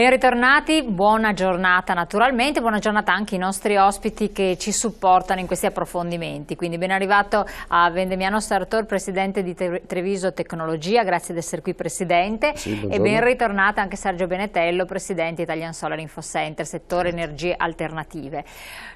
Ben ritornati, buona giornata naturalmente, buona giornata anche ai nostri ospiti che ci supportano in questi approfondimenti. Quindi ben arrivato a Vendemiano Sartor, presidente di Treviso Tecnologia, grazie di essere qui presidente. Sì, e ben ritornata anche Sergio Benetello, presidente Italian Solar Info Center, settore energie alternative.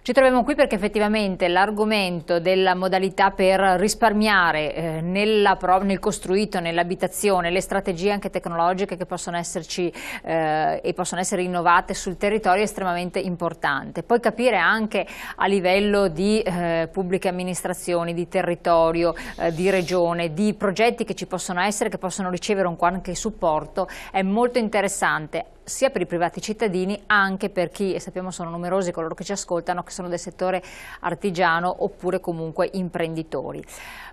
Ci troviamo qui perché effettivamente l'argomento della modalità per risparmiare eh, nella, nel costruito, nell'abitazione, le strategie anche tecnologiche che possono esserci eh, e possono essere innovate sul territorio è estremamente importante. Poi capire anche a livello di eh, pubbliche amministrazioni, di territorio, eh, di regione, di progetti che ci possono essere, che possono ricevere un qualche supporto, è molto interessante sia per i privati cittadini, anche per chi, e sappiamo sono numerosi coloro che ci ascoltano, che sono del settore artigiano oppure comunque imprenditori.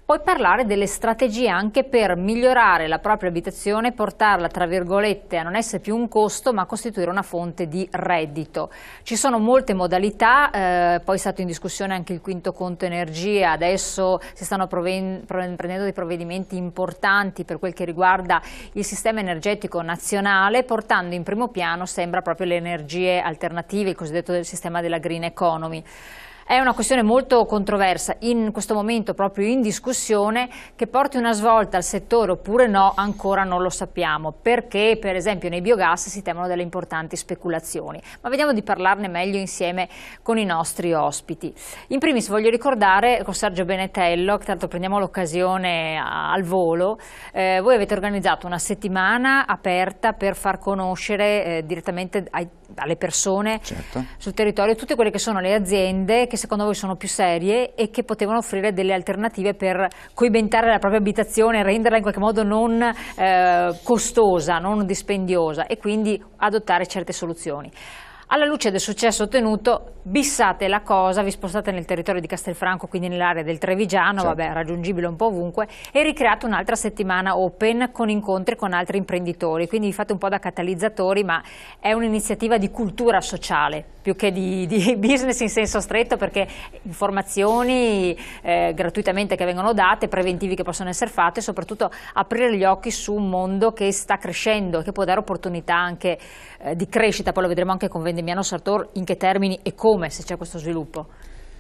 Poi parlare delle strategie anche per migliorare la propria abitazione, portarla tra virgolette a non essere più un costo ma a costituire una fonte di reddito. Ci sono molte modalità, eh, poi è stato in discussione anche il quinto conto energia, adesso si stanno prendendo dei provvedimenti importanti per quel che riguarda il sistema energetico nazionale, portando in primo primo piano sembra proprio le energie alternative, il cosiddetto del sistema della green economy. È una questione molto controversa, in questo momento proprio in discussione, che porti una svolta al settore oppure no, ancora non lo sappiamo, perché per esempio nei biogas si temono delle importanti speculazioni. Ma vediamo di parlarne meglio insieme con i nostri ospiti. In primis voglio ricordare con Sergio Benetello, che tanto prendiamo l'occasione al volo, eh, voi avete organizzato una settimana aperta per far conoscere eh, direttamente ai alle persone certo. sul territorio, tutte quelle che sono le aziende che secondo voi sono più serie e che potevano offrire delle alternative per coibentare la propria abitazione, renderla in qualche modo non eh, costosa, non dispendiosa e quindi adottare certe soluzioni. Alla luce del successo ottenuto, bissate la cosa, vi spostate nel territorio di Castelfranco, quindi nell'area del Trevigiano, certo. vabbè, raggiungibile un po' ovunque, e ricreate un'altra settimana open con incontri con altri imprenditori. Quindi vi fate un po' da catalizzatori, ma è un'iniziativa di cultura sociale più che di, di, business in senso stretto perché informazioni eh, gratuitamente che vengono date, preventivi che possono essere fatti e soprattutto aprire gli occhi su un mondo che sta crescendo e che può dare opportunità anche eh, di crescita, poi lo vedremo anche con Vendemiano Sartor in che termini e come se c'è questo sviluppo.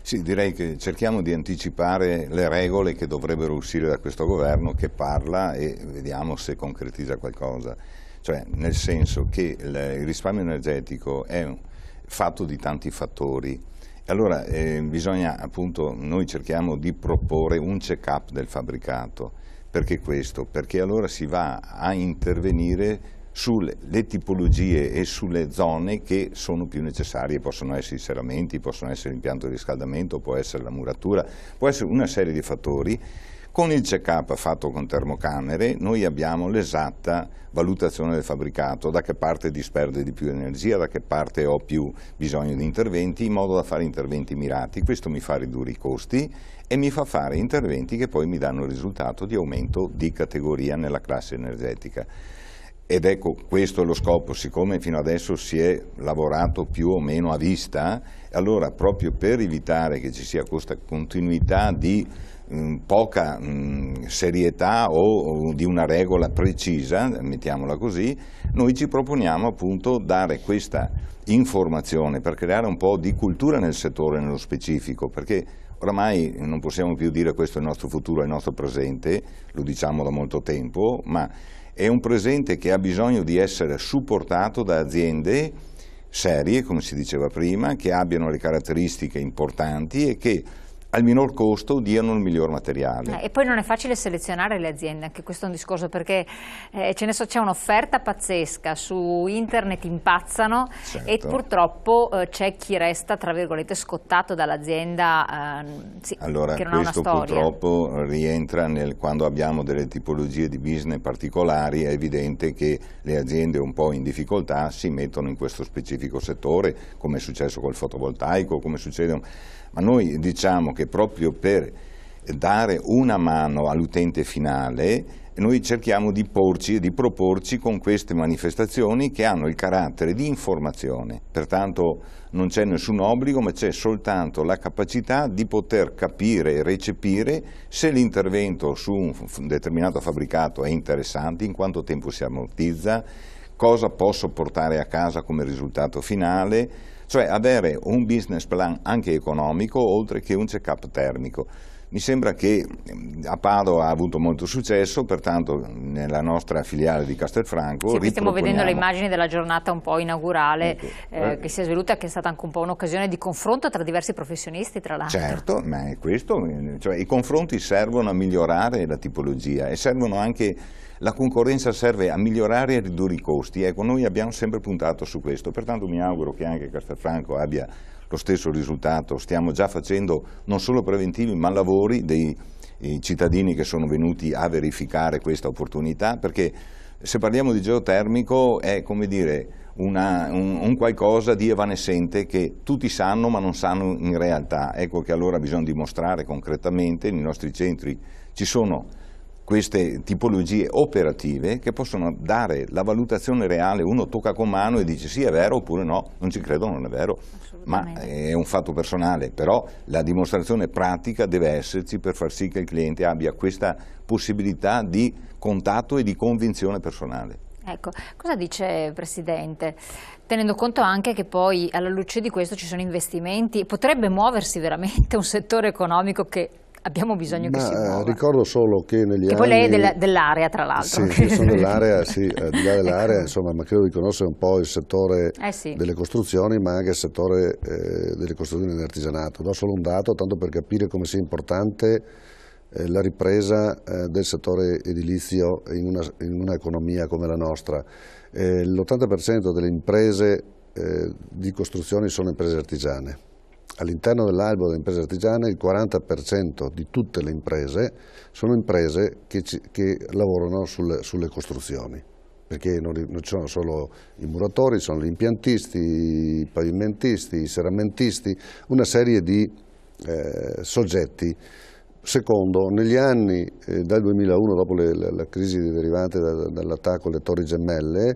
Sì, direi che cerchiamo di anticipare le regole che dovrebbero uscire da questo governo che parla e vediamo se concretizza qualcosa. Cioè, nel senso che il risparmio energetico è un fatto di tanti fattori. Allora eh, bisogna appunto, noi cerchiamo di proporre un check-up del fabbricato. Perché questo? Perché allora si va a intervenire sulle tipologie e sulle zone che sono più necessarie, possono essere i seramenti, possono essere l'impianto di riscaldamento, può essere la muratura, può essere una serie di fattori con il check-up fatto con termocamere noi abbiamo l'esatta valutazione del fabbricato, da che parte disperde di più energia, da che parte ho più bisogno di interventi, in modo da fare interventi mirati. Questo mi fa ridurre i costi e mi fa fare interventi che poi mi danno il risultato di aumento di categoria nella classe energetica. Ed ecco, questo è lo scopo, siccome fino adesso si è lavorato più o meno a vista, allora proprio per evitare che ci sia questa continuità di Mm, poca mm, serietà o di una regola precisa, mettiamola così, noi ci proponiamo appunto dare questa informazione per creare un po' di cultura nel settore nello specifico, perché oramai non possiamo più dire questo è il nostro futuro, è il nostro presente, lo diciamo da molto tempo, ma è un presente che ha bisogno di essere supportato da aziende serie, come si diceva prima, che abbiano le caratteristiche importanti e che al minor costo diano il miglior materiale. Eh, e poi non è facile selezionare le aziende, anche questo è un discorso, perché eh, c'è un'offerta pazzesca, su internet impazzano certo. e purtroppo eh, c'è chi resta, tra virgolette, scottato dall'azienda ehm, sì, allora, che non ha una storia. Allora, questo purtroppo rientra nel, quando abbiamo delle tipologie di business particolari, è evidente che le aziende un po' in difficoltà si mettono in questo specifico settore, come è successo col fotovoltaico, come succede ma noi diciamo che proprio per dare una mano all'utente finale noi cerchiamo di porci e di proporci con queste manifestazioni che hanno il carattere di informazione, pertanto non c'è nessun obbligo ma c'è soltanto la capacità di poter capire e recepire se l'intervento su un determinato fabbricato è interessante, in quanto tempo si ammortizza, cosa posso portare a casa come risultato finale, cioè avere un business plan anche economico oltre che un check-up termico. Mi sembra che mm, a Padova ha avuto molto successo, pertanto nella nostra filiale di Castelfranco sì, stiamo vedendo le immagini della giornata un po' inaugurale ecco, eh, eh. che si è sviluppata, che è stata anche un po' un'occasione di confronto tra diversi professionisti tra l'altro. Certo, ma è questo, eh, cioè, i confronti servono a migliorare la tipologia e servono anche la concorrenza serve a migliorare e a ridurre i costi, ecco noi abbiamo sempre puntato su questo, pertanto mi auguro che anche Castelfranco abbia lo stesso risultato, stiamo già facendo non solo preventivi ma lavori dei eh, cittadini che sono venuti a verificare questa opportunità perché se parliamo di geotermico è come dire una, un, un, qualcosa di evanescente che tutti sanno ma non sanno in realtà. Ecco che allora bisogna dimostrare concretamente nei nostri centri ci sono queste tipologie operative che possono dare la valutazione reale, uno tocca con mano e dice sì è vero oppure no, non ci credo non è vero, ma eh, è un fatto personale, però la dimostrazione pratica deve esserci per far sì che il cliente abbia questa possibilità di contatto e di convinzione personale. Ecco, cosa dice Presidente? Tenendo conto anche che poi alla luce di questo ci sono investimenti, potrebbe muoversi veramente un settore economico che abbiamo bisogno Ma, che si eh, muova. Ricordo solo che negli che anni... Che poi lei è dell'area dell tra l'altro. Sì, sono dell'area, sì, eh, di là dell'area, ecco. insomma, ma credo di conoscere un po' il settore eh sì. delle costruzioni, ma anche il settore eh, delle costruzioni in artigianato. Do solo un dato, tanto per capire come sia importante eh, la ripresa eh, del settore edilizio in un'economia come la nostra. L'80% delle imprese di costruzioni sono imprese artigiane All'interno dell'albo delle imprese artigiane il 40% di tutte le imprese sono imprese che, ci, che lavorano sulle, sulle, costruzioni, perché non, non, ci sono solo i muratori, sono gli impiantisti, i pavimentisti, i seramentisti, una serie di eh, soggetti. Secondo, negli anni eh, dal 2001, dopo le, la, la, crisi derivante da, dall'attacco alle torri gemelle,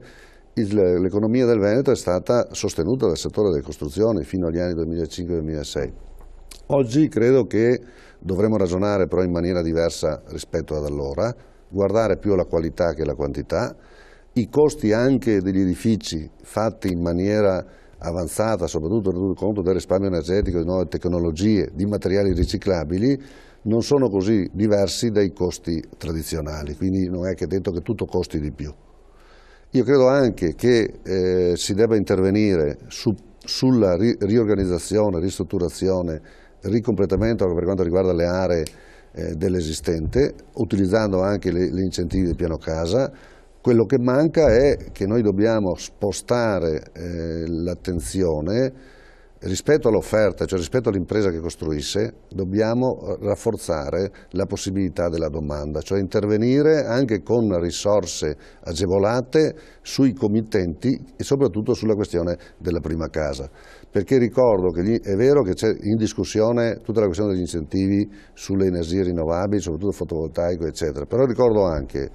l'economia del Veneto è stata sostenuta dal settore delle costruzioni fino agli anni 2005-2006. Oggi credo che dovremmo ragionare però in maniera diversa rispetto ad allora, guardare più alla qualità che alla quantità, i costi anche degli edifici fatti in maniera avanzata, soprattutto tenuto conto del risparmio energetico, di nuove tecnologie, di materiali riciclabili, non sono così diversi dai costi tradizionali, quindi non è che detto che tutto costi di più. Io credo anche che eh, si debba intervenire su, sulla ri riorganizzazione, ristrutturazione, ricompletamento per quanto riguarda le aree eh, dell'esistente, utilizzando anche le, gli incentivi del piano casa. Quello che manca è che noi dobbiamo spostare eh, l'attenzione rispetto all'offerta, cioè rispetto all'impresa che costruisse, dobbiamo eh, rafforzare la possibilità della domanda, cioè intervenire anche con risorse agevolate sui committenti e soprattutto sulla questione della prima casa. Perché ricordo che è vero che c'è in discussione tutta la questione degli incentivi sulle energie rinnovabili, soprattutto fotovoltaico, eccetera, però ricordo anche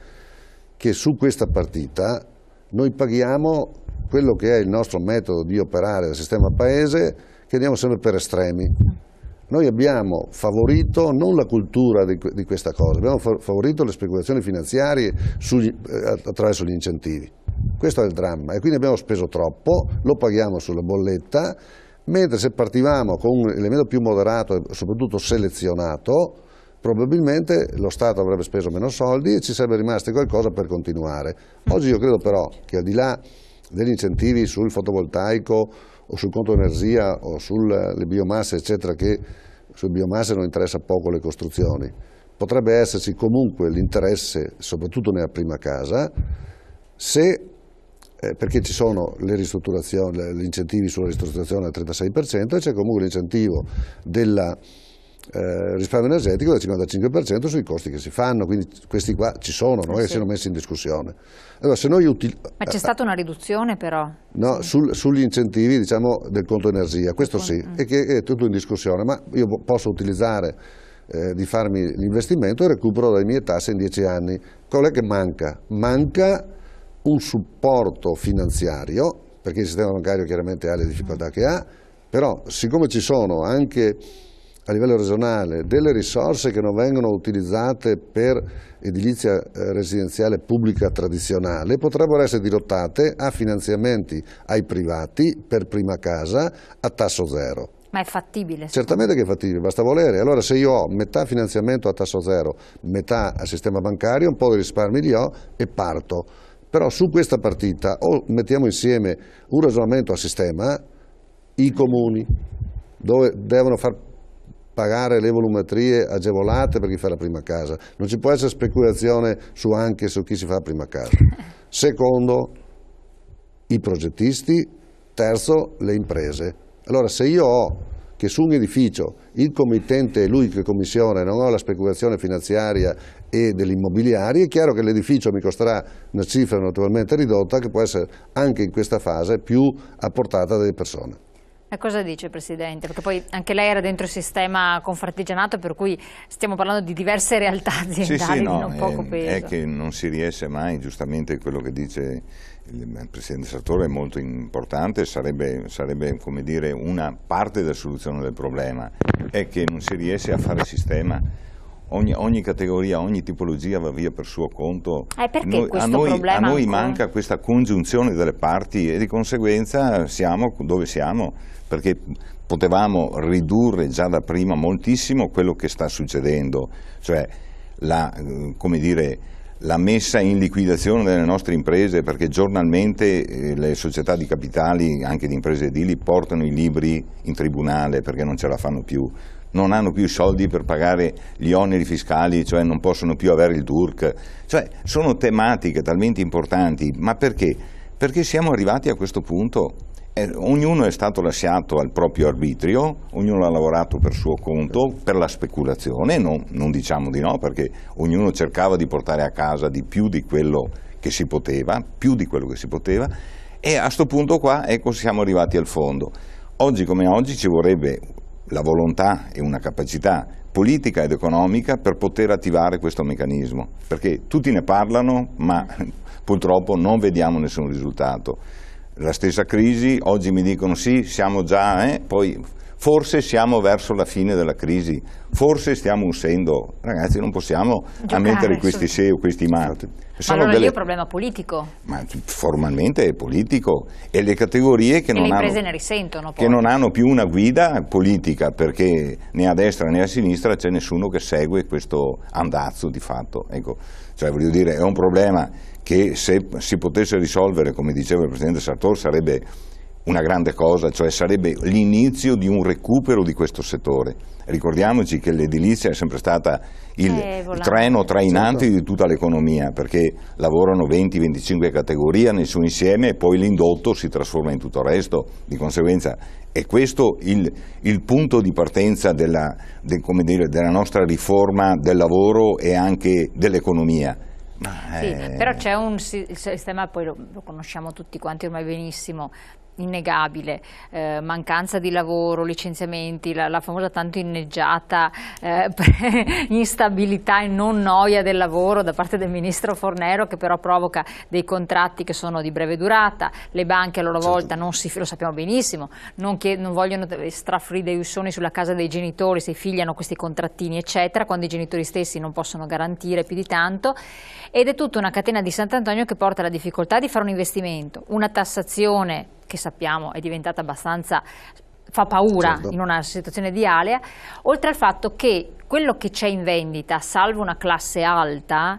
che su questa partita noi paghiamo quello che è il nostro metodo di operare nel sistema paese che andiamo sempre per estremi. Noi abbiamo favorito non la cultura di, di questa cosa, abbiamo favorito le speculazioni finanziarie sugli, eh, attraverso gli incentivi. Questo è il dramma e quindi abbiamo speso troppo, lo paghiamo sulla bolletta, mentre se partivamo con un elemento più moderato e soprattutto selezionato, probabilmente lo Stato avrebbe speso meno soldi e ci sarebbe rimasto qualcosa per continuare. Oggi io credo però che al di là degli incentivi sul fotovoltaico o sul conto energia o sulle biomasse eccetera che sulle biomasse non interessa poco le costruzioni, potrebbe esserci comunque l'interesse soprattutto nella prima casa se eh, perché ci sono gli incentivi sulla ristrutturazione al 36% e c'è comunque l'incentivo della eh, risparmio energetico del 55% sui costi che si fanno, quindi questi qua ci sono, non è eh che siano messi in discussione. Allora, Ma c'è eh, stata una riduzione però? No, sul, sugli incentivi diciamo, del conto energia, questo sì, è, mm. che è tutto in discussione, ma io posso utilizzare eh, di farmi l'investimento e recupero le mie tasse in 10 anni. Qual è che manca? Manca un supporto finanziario, perché il sistema bancario chiaramente ha le difficoltà che ha, però siccome ci sono anche a livello regionale delle risorse che non vengono utilizzate per edilizia eh, residenziale pubblica tradizionale potrebbero essere dirottate a finanziamenti ai privati per prima casa a tasso zero. Ma è fattibile? Certamente che è fattibile, basta volere. Allora se io ho metà finanziamento a tasso zero, metà al sistema bancario, un po' di risparmi li ho e parto. Però su questa partita o mettiamo insieme un ragionamento a sistema, i comuni, dove devono far pagare le volumetrie agevolate per chi fa la prima casa, non ci può essere speculazione su anche su chi si fa la prima casa. Secondo, i progettisti, terzo, le imprese. Allora se io ho che su un edificio il committente è lui che commissione, non ho la speculazione finanziaria e dell'immobiliare, è chiaro che l'edificio mi costerà una cifra naturalmente ridotta che può essere anche in questa fase più a portata delle persone. E cosa dice Presidente? Perché poi anche lei era dentro il sistema confartigianato per cui stiamo parlando di diverse realtà aziendali sì, sì, no, non ehm, è, è, che non si riesce mai, giustamente quello che dice il Presidente Sartore è molto importante, sarebbe, sarebbe come dire una parte della soluzione del problema, è che non si riesce a fare sistema ogni, ogni, categoria, ogni tipologia va via per suo conto. Eh, noi, a, noi, a noi manca questa congiunzione delle parti e di conseguenza siamo dove siamo, perché potevamo ridurre già da prima moltissimo quello che sta succedendo, cioè la, come dire, la messa in liquidazione delle nostre imprese, perché giornalmente eh, le società di capitali, anche di imprese edili, portano i libri in tribunale perché non ce la fanno più non hanno più soldi per pagare gli oneri fiscali, cioè non possono più avere il DURC. Cioè, sono tematiche talmente importanti, ma perché? Perché siamo arrivati a questo punto. Eh, ognuno è stato lasciato al proprio arbitrio, ognuno ha lavorato per suo conto, per la speculazione, no, non diciamo di no, perché ognuno cercava di portare a casa di più di quello che si poteva, più di quello che si poteva, e a questo punto qua ecco siamo arrivati al fondo. Oggi come oggi ci vorrebbe la volontà e una capacità politica ed economica per poter attivare questo meccanismo, perché tutti ne parlano ma purtroppo non vediamo nessun risultato. La stessa crisi, oggi mi dicono sì, siamo già, eh, poi forse siamo verso la fine della crisi, forse stiamo uscendo, ragazzi non possiamo Giocare, ammettere questi se o questi marti. ma allora delle... lì è un problema politico. Ma formalmente è politico e le categorie che, non, le hanno, che non hanno più una guida politica perché né a destra né a sinistra c'è nessuno che segue questo andazzo di fatto. Ecco, cioè voglio dire è un problema che se si potesse risolvere, come diceva il Presidente Sartor, sarebbe una grande cosa, cioè sarebbe l'inizio di un recupero di questo settore. Ricordiamoci che l'edilizia è sempre stata il, eh, treno trainante certo. di tutta l'economia, perché lavorano 20-25 categorie nel suo insieme e poi l'indotto si trasforma in tutto il resto, di conseguenza è questo il, il punto di partenza della, de, dire, della nostra riforma del lavoro e anche dell'economia. Sì, però eh, c'è un sistema, poi lo, lo, conosciamo tutti quanti ormai benissimo, innegabile, eh, mancanza di lavoro, licenziamenti, la, la famosa tanto inneggiata eh, instabilità e non noia del lavoro da parte del ministro Fornero che però provoca dei contratti che sono di breve durata, le banche a loro certo. volta non si, lo sappiamo benissimo, non, che, non vogliono strafride ussoni sulla casa dei genitori se i figli hanno questi contrattini eccetera, quando i genitori stessi non possono garantire più di tanto ed è tutta una catena di Sant'Antonio che porta alla difficoltà di fare un investimento, una tassazione che sappiamo è diventata abbastanza fa paura certo. in una situazione di alea, oltre al fatto che quello che c'è in vendita, salvo una classe alta,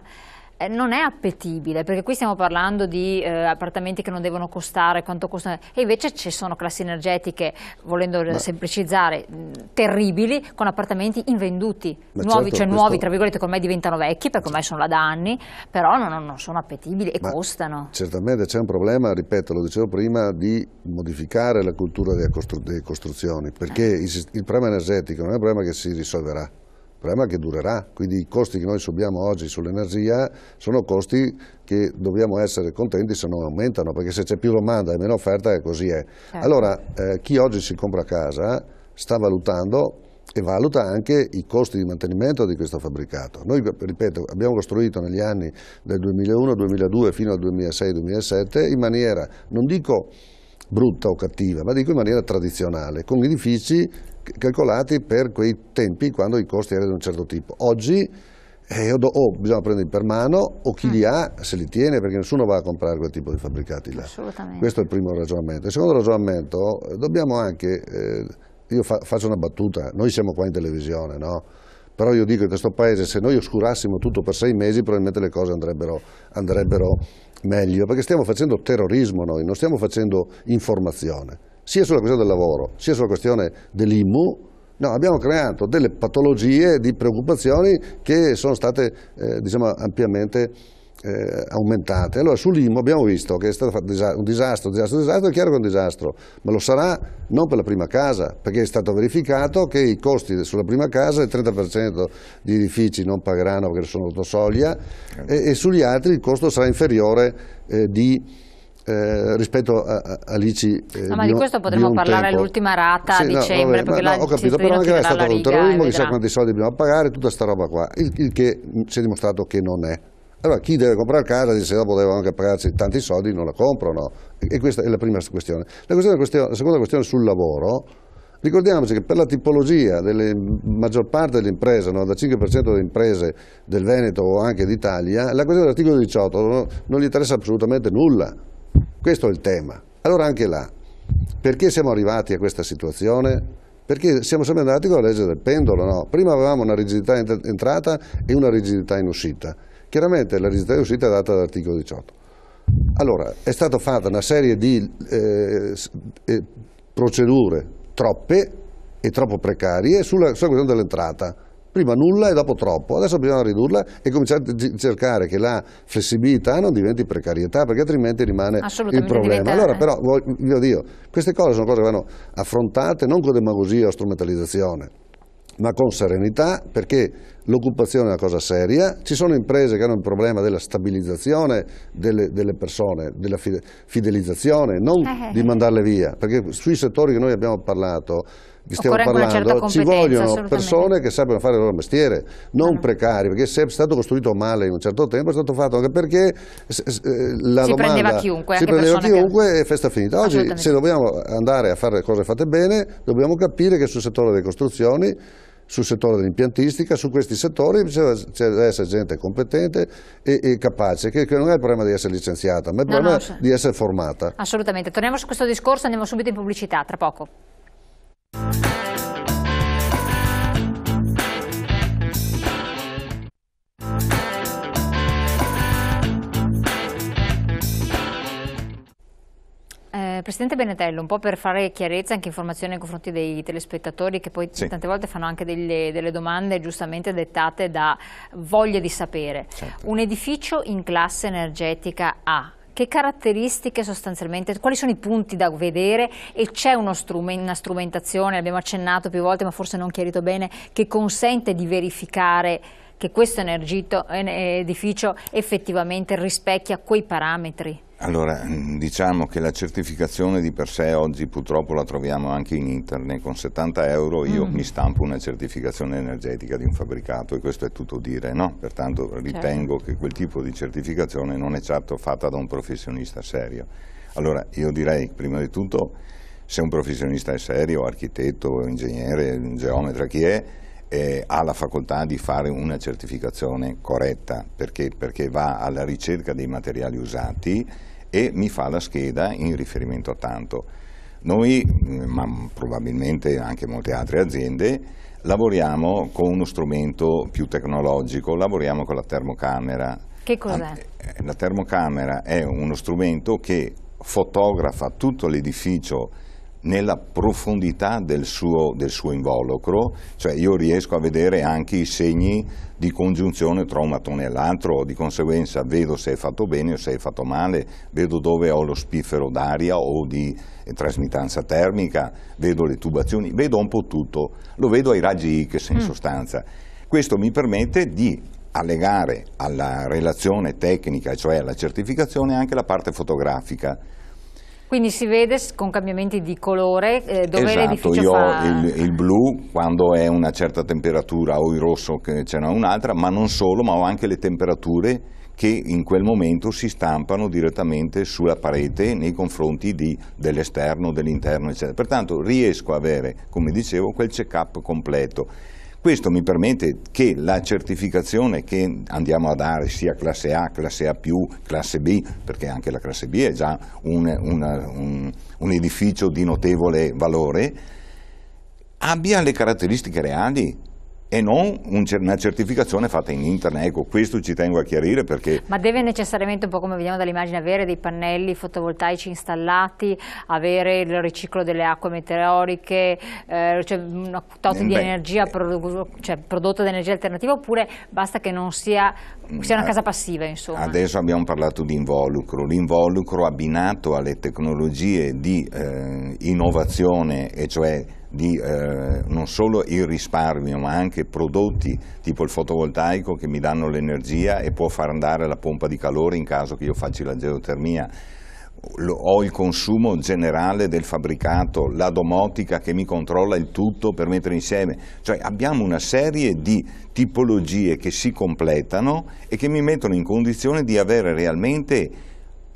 eh, non è appetibile, perché qui stiamo parlando di eh, appartamenti che non devono costare quanto costano, e invece ci sono classi energetiche, volendo ma, semplicizzare, mm, terribili, con appartamenti invenduti, nuovi, certo, cioè nuovi, tra virgolette, che me diventano vecchi, perché ormai sono là da anni, però non, non sono appetibili e ma costano. Certamente c'è un problema, ripeto, lo dicevo prima, di modificare la cultura delle, costru costruzioni, perché il, il problema energetico non è un problema che si risolverà problema che durerà, quindi i costi che noi subiamo oggi sull'energia sono costi che dobbiamo essere contenti se non aumentano, perché se c'è più domanda e meno offerta è così è. Certo. Allora eh, chi oggi si compra casa sta valutando e valuta anche i costi di mantenimento di questo fabbricato. Noi, ripeto, abbiamo costruito negli anni del 2001-2002 fino al 2006-2007 in maniera, non dico brutta o cattiva, ma dico in maniera tradizionale, con edifici calcolati per quei tempi quando i costi erano di un certo tipo. Oggi eh, do, o oh, bisogna prenderli per mano o chi li mm. ha se li tiene perché nessuno va a comprare quel tipo di fabbricati là. Assolutamente. Questo è il primo ragionamento. Il secondo ragionamento, eh, dobbiamo anche, eh, io fa, faccio una battuta, noi siamo qua in televisione, no? però io dico che in questo paese se noi oscurassimo tutto per sei mesi probabilmente le cose andrebbero, andrebbero meglio perché stiamo facendo terrorismo noi, non stiamo facendo informazione sia sulla questione del lavoro, sia sulla questione dell'IMU, no, abbiamo creato delle patologie di preoccupazioni che sono state eh, diciamo, ampiamente eh, aumentate. Allora sull'IMU abbiamo visto che è stato fatto un disastro, un disastro, un disastro, è chiaro che è un disastro, ma lo sarà non per la prima casa, perché è stato verificato che i costi sulla prima casa, il 30% di edifici non pagheranno perché sono sotto soglia certo. e, e, sugli altri il costo sarà inferiore eh, di eh, rispetto a, a Alici eh, ma di, di questo potremmo di parlare all'ultima rata sì, a dicembre no, vabbè, perché no, la, ho capito però anche lei è stato un terrorismo chissà quanti soldi bisogna pagare tutta sta roba qua il, il che mm, si è dimostrato che non è allora chi deve comprare casa dice dopo devono anche pagarsi tanti soldi non la comprano e questa è la prima questione la, questione, la seconda questione sul lavoro Ricordiamoci che per la tipologia della maggior parte delle imprese, no? da 5% delle imprese del Veneto o anche d'Italia, la questione dell'articolo 18 non gli interessa assolutamente nulla. Questo è il tema. Allora anche là, perché siamo arrivati a questa situazione? Perché siamo sempre andati con la legge del pendolo, no? Prima avevamo una rigidità in entrata e una rigidità in uscita. Chiaramente la rigidità in uscita è data dall'articolo 18. Allora, è stata fatta una serie di eh, eh, procedure troppe e troppo precarie sulla, sulla questione dell'entrata prima nulla e dopo troppo, adesso bisogna ridurla e cominciare a cercare che la flessibilità non diventi precarietà perché altrimenti rimane il problema. Allora però, mio eh. Dio, queste cose sono cose che vanno affrontate non con demagogia o strumentalizzazione, ma con serenità perché l'occupazione è una cosa seria, ci sono imprese che hanno il problema della stabilizzazione delle, delle persone, della fidelizzazione, non eh, eh, di mandarle via, perché sui settori che noi abbiamo parlato che stiamo parlando, ci vogliono persone che sappiano fare il loro mestiere, non ah. precari, perché se è stato costruito male in un certo tempo è stato fatto anche perché eh, la si domanda, prendeva chiunque, si prendeva chiunque che... e festa finita. Oggi se dobbiamo andare a fare le cose fatte bene, dobbiamo capire che sul settore delle costruzioni sul settore dell'impiantistica, su questi settori c'è da essere gente competente e, e capace, che, che, non è il problema di essere licenziata, ma è il no, problema no, cioè di essere formata. Assolutamente, torniamo su questo discorso, andiamo subito in pubblicità, tra poco. Eh, Presidente Benetello, un po' per fare chiarezza anche informazione nei confronti dei telespettatori che poi sì. tante volte fanno anche delle, delle, domande giustamente dettate da voglia di sapere. Certo. Un edificio in classe energetica A, che caratteristiche sostanzialmente, quali sono i punti da vedere e c'è strument, una strumentazione, abbiamo accennato più volte ma forse non chiarito bene, che consente di verificare che questo energito, eh, eh, edificio effettivamente rispecchia quei parametri? Allora, diciamo che la certificazione di per sé oggi purtroppo la troviamo anche in internet. Con 70 euro io mm. mi stampo una certificazione energetica di un fabbricato e questo è tutto dire, no? Pertanto certo. ritengo certo. che quel tipo di certificazione non è certo fatta da un professionista serio. Allora, io direi prima di tutto se un professionista è serio, architetto, ingegnere, geometra, chi è, ha la facoltà di fare una certificazione corretta perché, perché va alla ricerca dei materiali usati e mi fa la scheda in riferimento a tanto. Noi, mm, ma probabilmente anche molte altre aziende, lavoriamo con uno strumento più tecnologico, lavoriamo con la termocamera. Che cos'è? Eh, la termocamera è uno strumento che fotografa tutto l'edificio nella profondità del suo, del suo, involucro, cioè io riesco a vedere anche i segni di congiunzione tra un mattone e l'altro, di conseguenza vedo se è fatto bene o se è fatto male, vedo dove ho lo spiffero d'aria o di trasmittanza termica, vedo le tubazioni, vedo un po' tutto, lo vedo ai raggi X in mm. sostanza. Questo mi permette di allegare alla relazione tecnica, cioè alla certificazione, anche la parte fotografica quindi si vede con cambiamenti di colore eh, dove esatto, l'edificio io ho il, il blu quando è una certa temperatura o il rosso che ce n'è un'altra, ma non solo, ma ho anche le temperature che in quel momento si stampano direttamente sulla parete nei confronti dell'esterno, dell'interno, eccetera. Pertanto riesco a avere, come dicevo, quel check-up completo. Questo mi permette che la certificazione che andiamo a dare sia classe A, classe A+, classe B, perché anche la classe B è già un, una, un, un edificio di notevole valore, abbia le caratteristiche reali e non una certificazione fatta in internet. Ecco, questo ci tengo a chiarire perché... Ma deve necessariamente, un po' come vediamo dall'immagine, avere dei pannelli fotovoltaici installati, avere il riciclo delle acque meteoriche, eh, cioè una tot di energia eh. cioè prodotta cioè, prodotto da energia alternativa oppure basta che non sia, sia una mm, casa passiva? Insomma. Adesso abbiamo parlato di involucro, l'involucro abbinato alle tecnologie di eh, innovazione e cioè di eh, non solo il risparmio ma anche prodotti tipo il fotovoltaico che mi danno l'energia e può far andare la pompa di calore in caso che io faccia la geotermia ho il consumo generale del fabbricato, la domotica che mi controlla il tutto per mettere insieme, cioè abbiamo una serie di tipologie che si completano e che mi mettono in condizione di avere realmente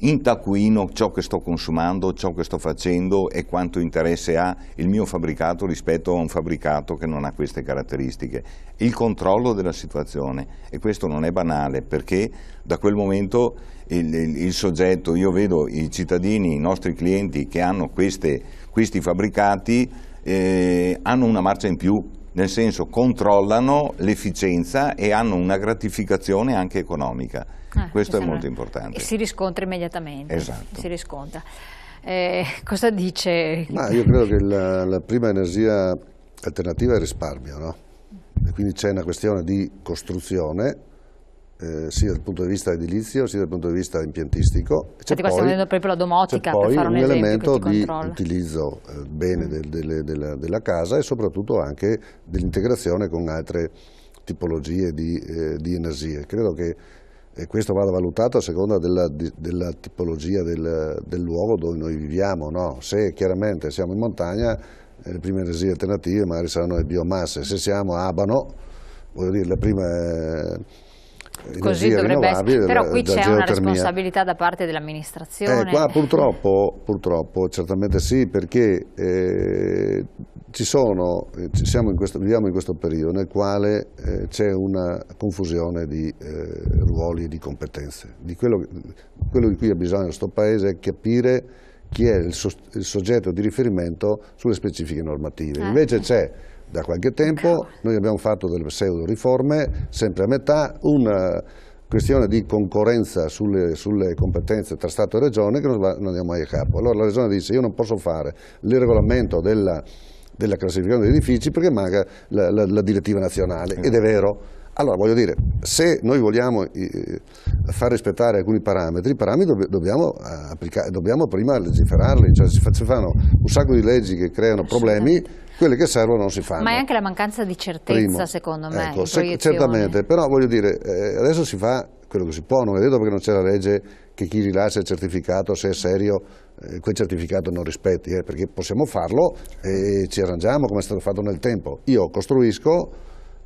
in taccuino ciò che sto consumando, ciò che sto facendo e quanto interesse ha il mio fabbricato rispetto a un fabbricato che non ha queste caratteristiche. Il controllo della situazione e questo non è banale perché da quel momento il, il, il soggetto, io vedo i cittadini, i nostri clienti che hanno queste, questi fabbricati eh, hanno una marcia in più nel senso controllano l'efficienza e hanno una gratificazione anche economica. Ah, Questo è molto importante. E si riscontra immediatamente. Esatto. Si riscontra. Eh, cosa dice? Ma io credo che la, la prima energia alternativa è il risparmio, no? E quindi c'è una questione di costruzione eh, sia dal punto di vista edilizio sia dal punto di vista impiantistico. C'è poi, stiamo vedendo proprio la domotica per fare un, un elemento di controlla. utilizzo eh, bene mm. del, del, della, della, casa e soprattutto anche dell'integrazione con altre tipologie di, eh, di energie. Credo che eh, questo vada valutato a seconda della, di, della tipologia del, del, luogo dove noi viviamo. No? Se chiaramente siamo in montagna, eh, le prime energie alternative magari saranno le biomasse. Se siamo a Abano, voglio dire, le prime eh, Così dovrebbe essere, però qui c'è una responsabilità da parte dell'amministrazione. Eh, qua purtroppo, purtroppo, certamente sì, perché eh, ci sono, eh, ci in questo, viviamo in questo periodo nel quale eh, c'è una confusione di eh, ruoli e di competenze. Di quello, quello, di cui ha bisogno questo Paese è capire chi è il, so, il soggetto di riferimento sulle specifiche normative. Eh. Invece c'è da qualche tempo noi abbiamo fatto delle pseudo riforme, sempre a metà, una questione di concorrenza sulle, sulle competenze tra Stato e Regione che non, non andiamo mai a capo. Allora la Regione dice io non posso fare il regolamento della, della classificazione degli edifici perché manca la, la, la direttiva nazionale, eh. ed è vero. Allora, voglio dire, se noi vogliamo eh, far rispettare alcuni parametri, i parametri dobbiamo, eh, dobbiamo prima legiferarli, cioè si fanno un sacco di leggi che creano problemi quelle che servono non si fanno. Ma è anche la mancanza di certezza Primo. secondo me. Ecco, se, certamente, però voglio dire, eh, adesso si fa quello che si può, non è detto perché non c'è la legge che chi rilascia il certificato, se è serio, eh, quel certificato non rispetti, eh, perché possiamo farlo e ci arrangiamo come è stato fatto nel tempo. Io costruisco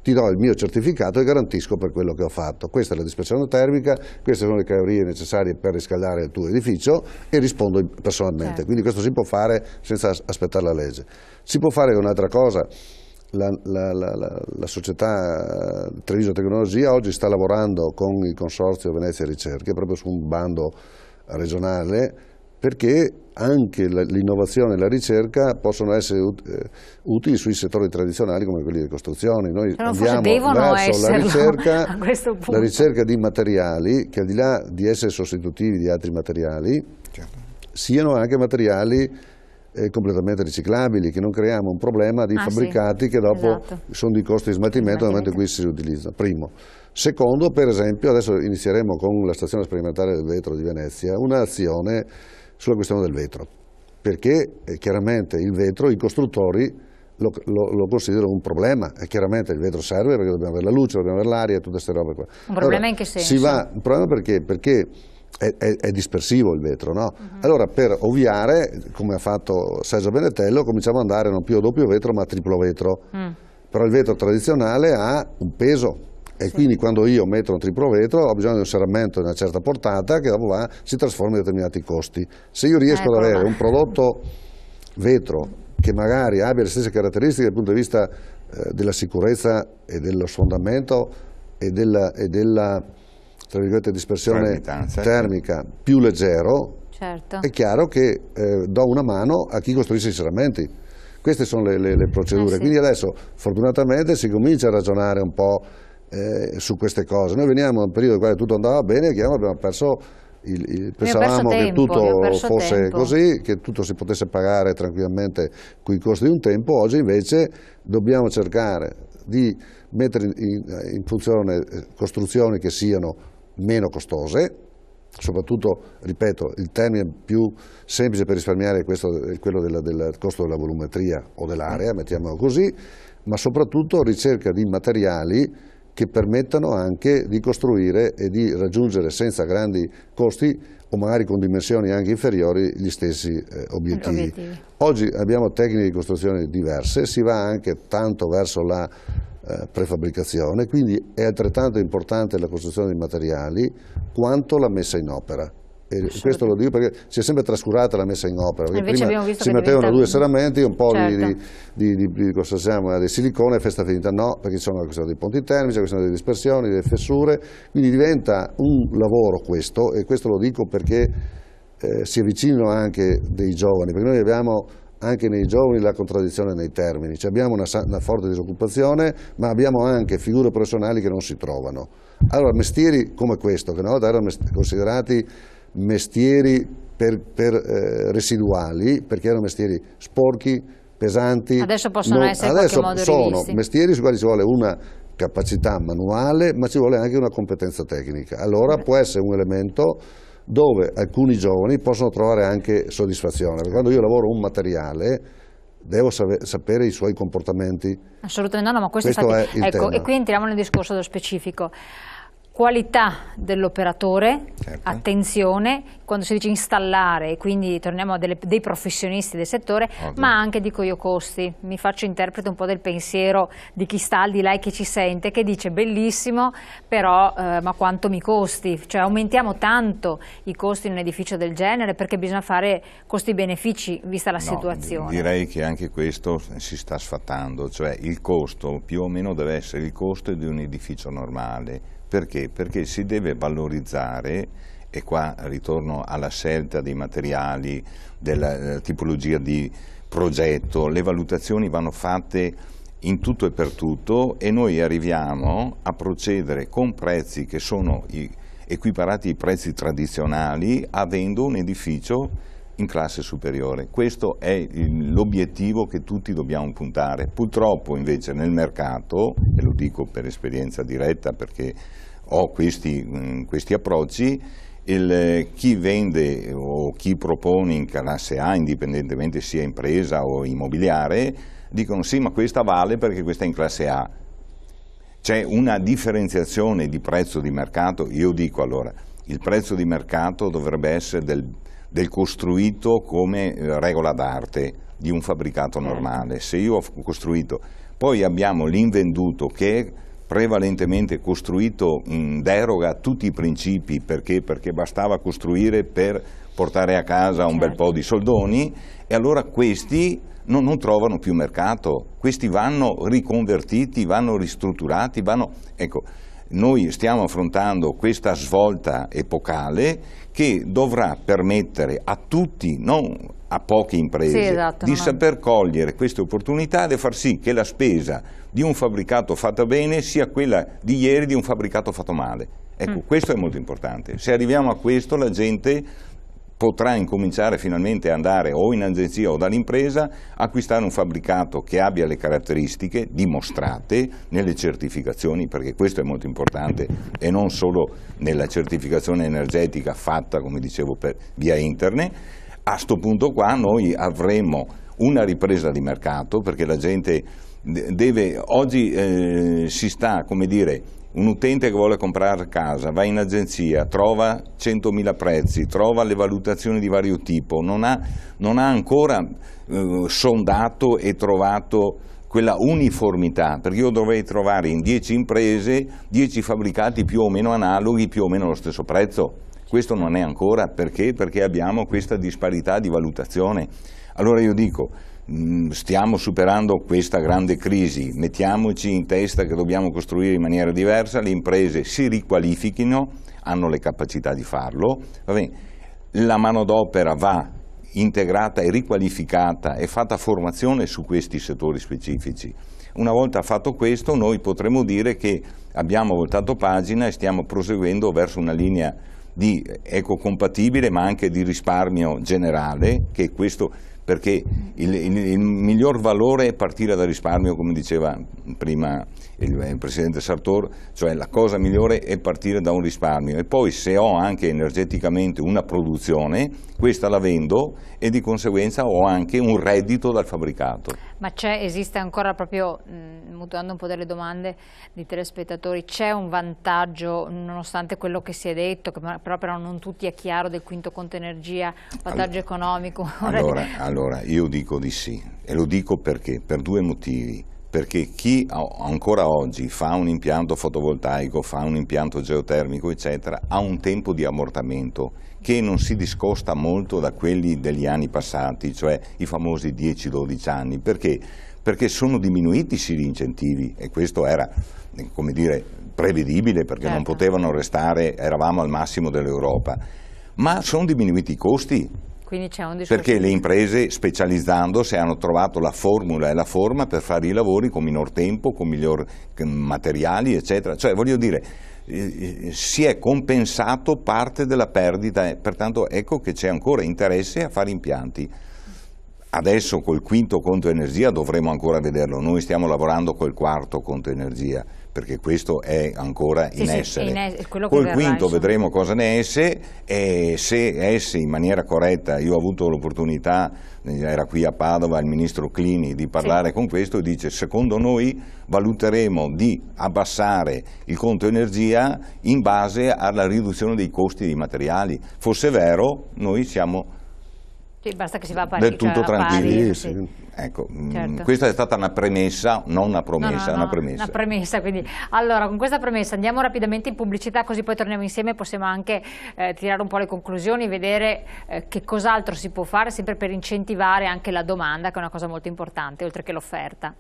ti do il mio certificato e garantisco per quello che ho fatto. Questa è la dispersione termica, queste sono le calorie necessarie per riscaldare il tuo edificio e rispondo personalmente. Certo. Quindi questo si può fare senza aspettare la legge. Si può fare un'altra cosa. La, la, la, la, società eh, Treviso Tecnologia oggi sta lavorando con il Consorzio Venezia Ricerche proprio su un bando regionale perché anche l'innovazione e la ricerca possono essere eh, utili sui settori tradizionali come quelli delle costruzioni. Noi Però andiamo verso la ricerca, la ricerca, di materiali che al di là di essere sostitutivi di altri materiali, certo. siano anche materiali eh, completamente riciclabili, che non creiamo un problema di ah, fabbricati sì, che dopo esatto. sono di costo di smaltimento nel momento in cui si riutilizzano, primo. Secondo, per esempio, adesso inizieremo con la stazione sperimentale del vetro di Venezia, un'azione sulla questione del vetro, perché eh, chiaramente il vetro i costruttori lo, lo, lo considerano un problema e eh, chiaramente il vetro serve perché dobbiamo avere la luce, dobbiamo avere l'aria e tutte queste robe qua. Un problema allora, in che senso? Si va, un problema perché, perché è, è, è, dispersivo il vetro, no? Uh mhm. -huh. Allora per ovviare, come ha fatto Sergio Benetello, cominciamo ad andare non più a doppio vetro ma a triplo vetro. Uh Però il vetro tradizionale ha un peso e sì. quindi quando io metto un triplo vetro ho bisogno di un serramento di una certa portata che dopo va, si trasforma in determinati costi. Se io riesco ecco ad avere un prodotto vetro che magari abbia le stesse caratteristiche dal punto di vista eh, della sicurezza e dello sfondamento e della, e della dispersione certo. termica più leggero, certo. è chiaro che eh, do una mano a chi costruisce i serramenti. Queste sono le, le, le eh procedure. Eh sì. Quindi adesso fortunatamente si comincia a ragionare un po' eh, su queste cose. Noi veniamo da un periodo in cui tutto andava bene e abbiamo perso il, il, pensavamo che tempo, tutto fosse tempo. così, che tutto si potesse pagare tranquillamente con i costi di un tempo, oggi invece dobbiamo cercare di mettere in, in funzione eh, costruzioni che siano meno costose, soprattutto, ripeto, il termine più semplice per risparmiare questo, è quello della, del costo della volumetria o dell'area, mm. mettiamolo così, ma soprattutto ricerca di materiali che permettano anche di costruire e di raggiungere senza grandi costi o magari con dimensioni anche inferiori gli stessi eh, obiettivi. obiettivi. Oggi abbiamo tecniche di costruzione diverse, si va anche tanto verso la eh, prefabbricazione, quindi è altrettanto importante la costruzione di materiali quanto la messa in opera. Eh, questo lo dico perché si è sempre trascurata la messa in opera, eh, prima si mettevano due serramenti, un po' certo. di, di, di, di, cosa siamo, di silicone e festa finita, no, perché ci sono la questione dei ponti termici, la questione delle dispersioni, delle fessure, quindi diventa un lavoro questo e questo lo dico perché eh, si avvicinano anche dei giovani, perché noi abbiamo anche nei giovani la contraddizione nei termini, cioè abbiamo una, una, forte disoccupazione ma abbiamo anche figure professionali che non si trovano. Allora mestieri come questo, che una volta erano considerati mestieri per, per, eh, residuali, perché erano mestieri sporchi, pesanti. Adesso possono non, essere adesso in Adesso sono rivisti. mestieri sui quali ci vuole una capacità manuale, ma ci vuole anche una competenza tecnica. Allora può essere un elemento dove alcuni giovani possono trovare anche soddisfazione, perché quando io lavoro un materiale devo sapere i suoi comportamenti. Assolutamente no, no ma questo, questo infatti, è il ecco, tema. e qui entriamo nel discorso dello specifico qualità dell'operatore, certo. attenzione, quando si dice installare, quindi torniamo a delle, dei professionisti del settore, Oddio. ma anche dico io costi, mi faccio interprete un po' del pensiero di chi sta al di là e chi ci sente, che dice bellissimo, però eh, ma quanto mi costi? Cioè aumentiamo tanto i costi in un edificio del genere perché bisogna fare costi-benefici vista la no, situazione. Direi che anche questo si sta sfatando, cioè il costo più o meno deve essere il costo di un edificio normale, perché? Perché si deve valorizzare e qua ritorno alla scelta dei materiali, della eh, tipologia di progetto, le valutazioni vanno fatte in tutto e per tutto e noi arriviamo a procedere con prezzi che sono equiparati ai prezzi tradizionali avendo un edificio in classe superiore. Questo è l'obiettivo che tutti dobbiamo puntare. Purtroppo invece nel mercato, e lo dico per esperienza diretta perché ho questi, questi approcci, il, chi vende o chi propone in classe A, indipendentemente sia impresa o immobiliare, dicono sì ma questa vale perché questa è in classe A. C'è una differenziazione di prezzo di mercato, io dico allora, il prezzo di mercato dovrebbe essere del del costruito come eh, regola d'arte di un fabbricato certo. normale. Se io ho costruito, poi abbiamo l'invenduto che è prevalentemente costruito in deroga a tutti i principi, perché? perché bastava costruire per portare a casa un bel po' certo. di soldoni e allora questi non, non, trovano più mercato, questi vanno riconvertiti, vanno ristrutturati, vanno... Ecco, noi stiamo affrontando questa svolta epocale che dovrà permettere a tutti, non a poche imprese, sì, esatto, di saper è... cogliere queste opportunità e far sì che la spesa di un fabbricato fatto bene sia quella di ieri di un fabbricato fatto male. Ecco, mm. questo è molto importante. Se arriviamo a questo la gente potrà incominciare finalmente a andare o in agenzia o dall'impresa, acquistare un fabbricato che abbia le caratteristiche dimostrate nelle certificazioni, perché questo è molto importante e non solo nella certificazione energetica fatta, come dicevo, per, via internet. A questo punto qua noi avremo una ripresa di mercato perché la gente deve, oggi eh, si sta, come dire, un utente che vuole comprare casa va in agenzia, trova 100.000 prezzi, trova le valutazioni di vario tipo, non ha, non ha ancora eh, sondato e trovato quella uniformità, perché io dovrei trovare in 10 imprese 10 fabbricati più o meno analoghi, più o meno allo stesso prezzo. Questo non è ancora perché? Perché abbiamo questa disparità di valutazione. Allora io dico, Mm, stiamo superando questa grande crisi, mettiamoci in testa che dobbiamo costruire in maniera diversa, le imprese si riqualifichino, hanno le capacità di farlo, la manodopera va integrata e riqualificata e fatta formazione su questi settori specifici. Una volta fatto questo noi potremo dire che abbiamo voltato pagina e stiamo proseguendo verso una linea di ecocompatibile ma anche di risparmio generale che questo perché il, il, il miglior valore è partire dal risparmio, come diceva prima eh, il Presidente Sartor, cioè la cosa migliore è partire da un risparmio e poi se ho anche energeticamente una produzione, questa la vendo e di conseguenza ho anche un reddito dal fabbricato. Ma esiste ancora proprio, mutuando un po' delle domande di telespettatori, c'è un vantaggio, nonostante quello che si è detto, che però, però non tutti è chiaro del quinto conto energia, vantaggio allora, economico? Allora, allora, io dico di sì e lo dico perché? Per due motivi perché chi ancora oggi fa un impianto fotovoltaico, fa un impianto geotermico, eccetera, ha un tempo di ammortamento che non si discosta molto da quelli degli anni passati, cioè i famosi 10-12 anni. Perché? Perché sono diminuiti sì gli incentivi e questo era, come dire, prevedibile perché certo. non potevano restare, eravamo al massimo dell'Europa, ma sono diminuiti i costi perché le imprese specializzandosi hanno trovato la formula e la forma per fare i lavori con minor tempo, con miglior materiali, eccetera. Cioè, voglio dire, eh, eh, si è compensato parte della perdita, pertanto ecco che c'è ancora interesse a fare impianti. Adesso col quinto conto energia dovremo ancora vederlo, noi stiamo lavorando col quarto conto energia perché questo è ancora sì, in sì, essere. In es- Col quinto vedremo cosa ne esse e se esse in maniera corretta, io ho avuto l'opportunità, eh, era qui a Padova il ministro Clini, di parlare sì. con questo e dice secondo noi valuteremo di abbassare il conto energia in base alla riduzione dei costi dei materiali. Fosse vero, noi siamo sì, basta che si va a Parigi. Del tutto cioè, tranquilli, sì. sì. Ecco, mm, certo. questa è stata una premessa, non una promessa, no, no, una, premessa. una premessa. quindi. Allora, con questa premessa andiamo rapidamente in pubblicità, così poi torniamo insieme e possiamo anche eh, tirare un po' le conclusioni, vedere eh, che cos'altro si può fare, sempre per incentivare anche la domanda, che è una cosa molto importante, oltre che l'offerta.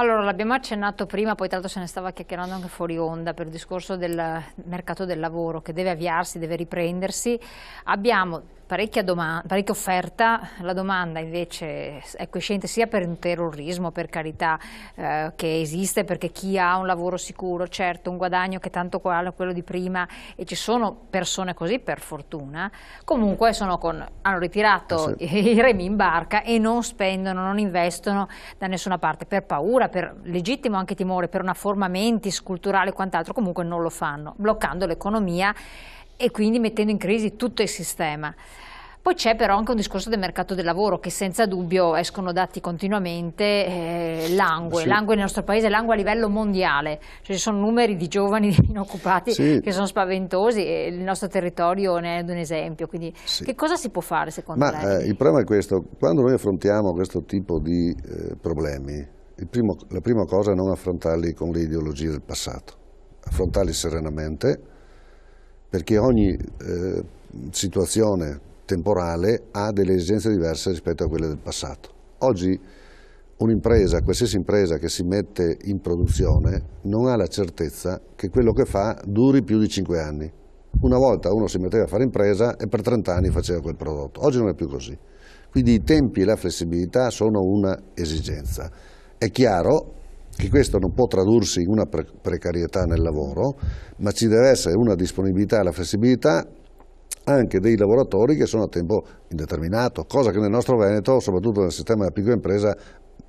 Allora, l'abbiamo accennato prima, poi tra l'altro se ne stava chiacchierando anche fuori onda per il discorso del mercato del lavoro che deve avviarsi, deve riprendersi. Abbiamo parecchia, domanda, parecchia offerta, la domanda invece è crescente sia per il terrorismo, per carità, eh, che esiste, perché chi ha un lavoro sicuro, certo, un guadagno che tanto quale quello di prima, e ci sono persone così per fortuna, comunque con, hanno ritirato eh sì. i remi in barca e non spendono, non investono da nessuna parte, per paura, per legittimo anche timore, per una forma mentis culturale e quant'altro, comunque non lo fanno, bloccando l'economia e quindi mettendo in crisi tutto il sistema. Poi c'è però anche un discorso del mercato del lavoro che senza dubbio escono dati continuamente, eh, langue, sì. langue nel nostro paese, langue a livello mondiale, cioè ci sono numeri di giovani inoccupati sì. che sono spaventosi e il nostro territorio ne è un esempio, quindi sì. che cosa si può fare secondo Ma, lei? Eh, il problema è questo, quando noi affrontiamo questo tipo di eh, problemi, primo, la prima cosa è non affrontarli con le ideologie del passato, affrontarli serenamente perché ogni eh, situazione temporale ha delle esigenze diverse rispetto a quelle del passato. Oggi un'impresa, qualsiasi impresa che si mette in produzione, non ha la certezza che quello che fa duri più di 5 anni. Una volta uno si metteva a fare impresa e per 30 anni faceva quel prodotto, oggi non è più così. Quindi i tempi e la flessibilità sono una esigenza. È chiaro che questo non può tradursi in una pre precarietà nel lavoro, ma ci deve essere una disponibilità e la flessibilità anche dei lavoratori che sono a tempo indeterminato, cosa che nel nostro Veneto, soprattutto nel sistema della piccola impresa,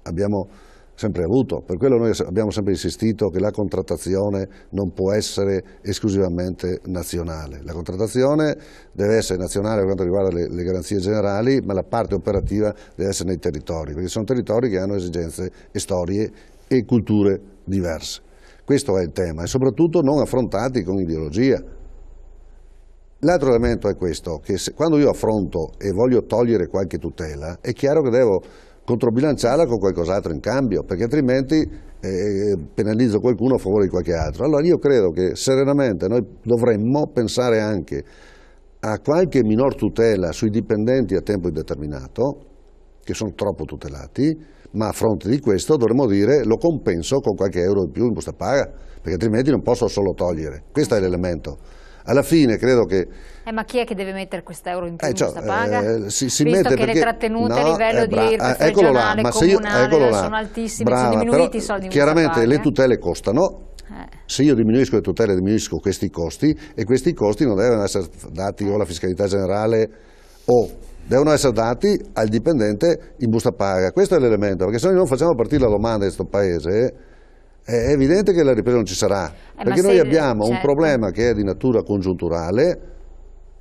abbiamo sempre avuto. Per quello noi abbiamo sempre insistito che la contrattazione non può essere esclusivamente nazionale. La contrattazione deve essere nazionale per quanto riguarda le, le garanzie generali, ma la parte operativa deve essere nei territori, perché sono territori che hanno esigenze e storie e culture diverse. Questo è il tema e soprattutto non affrontati con ideologia. L'altro elemento è questo, che se, quando io affronto e voglio togliere qualche tutela, è chiaro che devo controbilanciarla con qualcos'altro in cambio, perché altrimenti eh, penalizzo qualcuno a favore di qualche altro. Allora io credo che serenamente noi dovremmo pensare anche a qualche minor tutela sui dipendenti a tempo indeterminato, che sono troppo tutelati, ma a fronte di questo dovremmo dire lo compenso con qualche euro in più in busta paga, perché altrimenti non posso solo togliere. Questo è l'elemento. Alla fine credo che... Eh, ma chi è che deve mettere quest'euro in più eh, in cioè, busta paga? Eh, si, si Visto mette che perché... le trattenute no, a livello eh, di eh, eccolo là, ma se io, là. sono altissime, brava, sono diminuiti però, i soldi in Chiaramente le tutele costano, eh. se io diminuisco le tutele diminuisco questi costi e questi costi non devono essere dati o alla fiscalità generale o devono essere dati al dipendente in busta paga. Questo è l'elemento, perché se noi non facciamo partire la domanda in questo Paese, è evidente che la ripresa non ci sarà. Eh, perché noi abbiamo certo. un problema che è di natura congiunturale,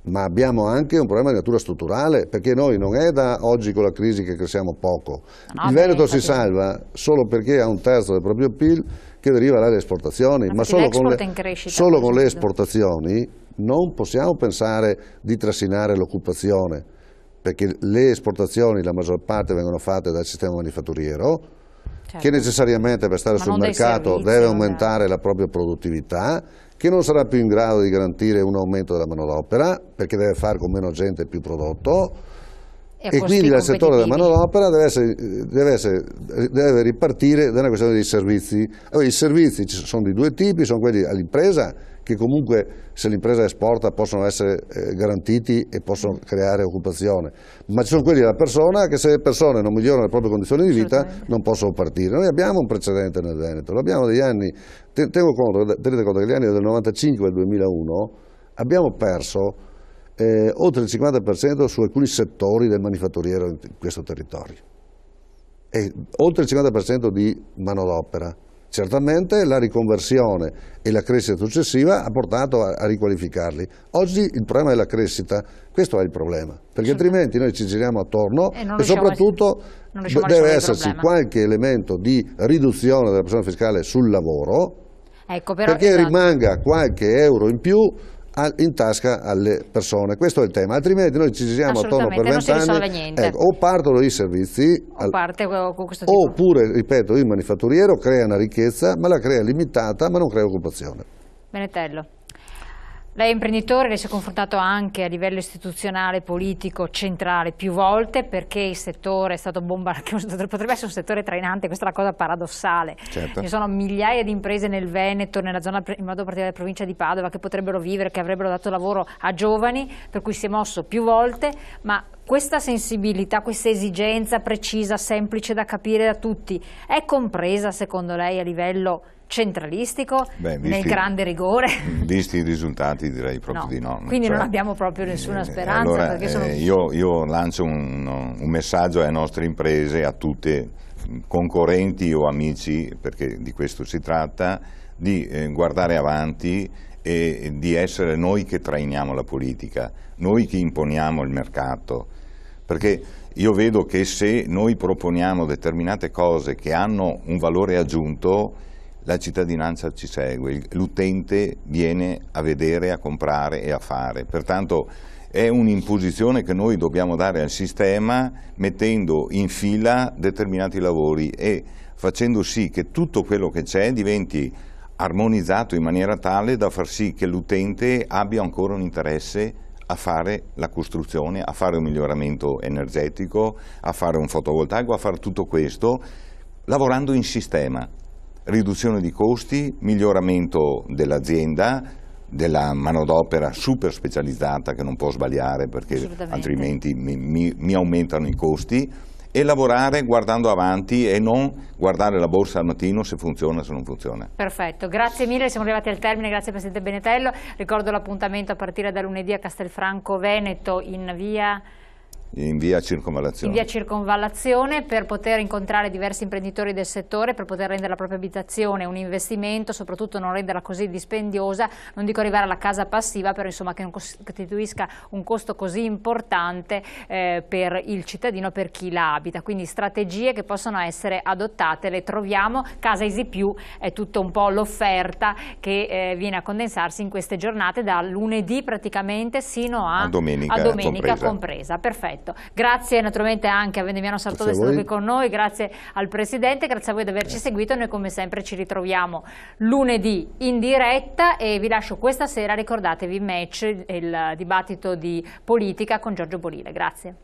ma abbiamo anche un problema di natura strutturale, perché noi non è da oggi con la crisi che cresciamo poco. No, il Veneto si salva solo perché ha un terzo del proprio PIL che deriva dalle esportazioni, ma, ma solo, con le, crescita, solo con le esportazioni non possiamo pensare di trascinare l'occupazione perché le esportazioni la maggior parte vengono fatte dal sistema manifatturiero, certo. che necessariamente per stare Ma sul mercato servizi, deve aumentare no? la propria produttività, che non sarà più in grado di garantire un aumento della manodopera, perché deve fare con meno gente più prodotto, e, e quindi il settore della manodopera deve, essere, deve, essere, deve ripartire da una questione dei servizi. Allora, I servizi sono di due tipi, sono quelli all'impresa che comunque se l'impresa esporta possono essere eh, garantiti e possono creare occupazione, ma ci sono quelli della persona che se le persone non migliorano le proprie condizioni di vita non possono partire. Noi abbiamo un precedente nel Veneto, lo abbiamo degli anni, tengo conto, tenete conto che negli anni del 95 al 2001 abbiamo perso eh, oltre il 50% su alcuni settori del manifatturiero in questo territorio e oltre il 50% di manodopera Certamente la riconversione e la crescita successiva ha portato a, a riqualificarli. Oggi il problema è la crescita, questo è il problema, perché certo. altrimenti noi ci giriamo attorno eh, e, e soprattutto a... deve esserci qualche elemento di riduzione della pressione fiscale sul lavoro, ecco, però, perché esatto. rimanga qualche euro in più in tasca alle persone. Questo è il tema, altrimenti noi ci siamo attorno per vent'anni. Ecco, o partono i servizi, o parte, o oppure, ripeto, il manifatturiero crea una ricchezza, ma la crea limitata, ma non crea occupazione. Benetello. Lei è imprenditore, lei si è confrontato anche a livello istituzionale, politico, centrale più volte perché il settore è stato bombardato, potrebbe essere un settore trainante, questa è la cosa paradossale. Certo. Ci sono migliaia di imprese nel Veneto, nella zona in modo particolare della provincia di Padova che potrebbero vivere, che avrebbero dato lavoro a giovani, per cui si è mosso più volte, ma questa sensibilità, questa esigenza precisa, semplice da capire da tutti, è compresa secondo lei a livello centralistico Beh, visti, nel grande rigore? Mm, visti i risultati direi proprio no. di no. Quindi cioè, non abbiamo proprio nessuna eh, speranza. Allora, eh, sono... eh, io, io, lancio un, un, messaggio alle nostre imprese, a tutte mm, concorrenti o amici, perché di questo si tratta, di eh, guardare avanti e di essere noi che trainiamo la politica, noi che imponiamo il mercato, perché io vedo che se noi proponiamo determinate cose che hanno un valore aggiunto, la cittadinanza ci segue, l'utente viene a vedere, a comprare e a fare. Pertanto è un'imposizione che noi dobbiamo dare al sistema mettendo in fila determinati lavori e facendo sì che tutto quello che c'è diventi armonizzato in maniera tale da far sì che l'utente abbia ancora un interesse a fare la costruzione, a fare un miglioramento energetico, a fare un fotovoltaico, a fare tutto questo lavorando in sistema riduzione di costi, miglioramento dell'azienda, della manodopera super specializzata che non può sbagliare perché altrimenti mi, mi, mi aumentano i costi e lavorare guardando avanti e non guardare la borsa al mattino se funziona o se non funziona. Perfetto, grazie mille, siamo arrivati al termine, grazie Presidente Benetello, ricordo l'appuntamento a partire da lunedì a Castelfranco Veneto in via in via circonvallazione. In via circonvallazione per poter incontrare diversi imprenditori del settore, per poter rendere la propria abitazione un investimento, soprattutto non renderla così dispendiosa, non dico arrivare alla casa passiva, però insomma che non costituisca un costo così importante eh, per il cittadino, per chi la abita. Quindi strategie che possono essere adottate, le troviamo, Casa Easy Più è tutto un po' l'offerta che eh, viene a condensarsi in queste giornate da lunedì praticamente sino a, a domenica, a domenica compresa. compresa. Perfetto progetto. Grazie naturalmente anche a Vendemiano Sartori che è stato qui con noi, grazie al Presidente, grazie a voi di averci seguito. Noi come sempre ci ritroviamo lunedì in diretta e vi lascio questa sera, ricordatevi, il match, il dibattito di politica con Giorgio Bolile. Grazie.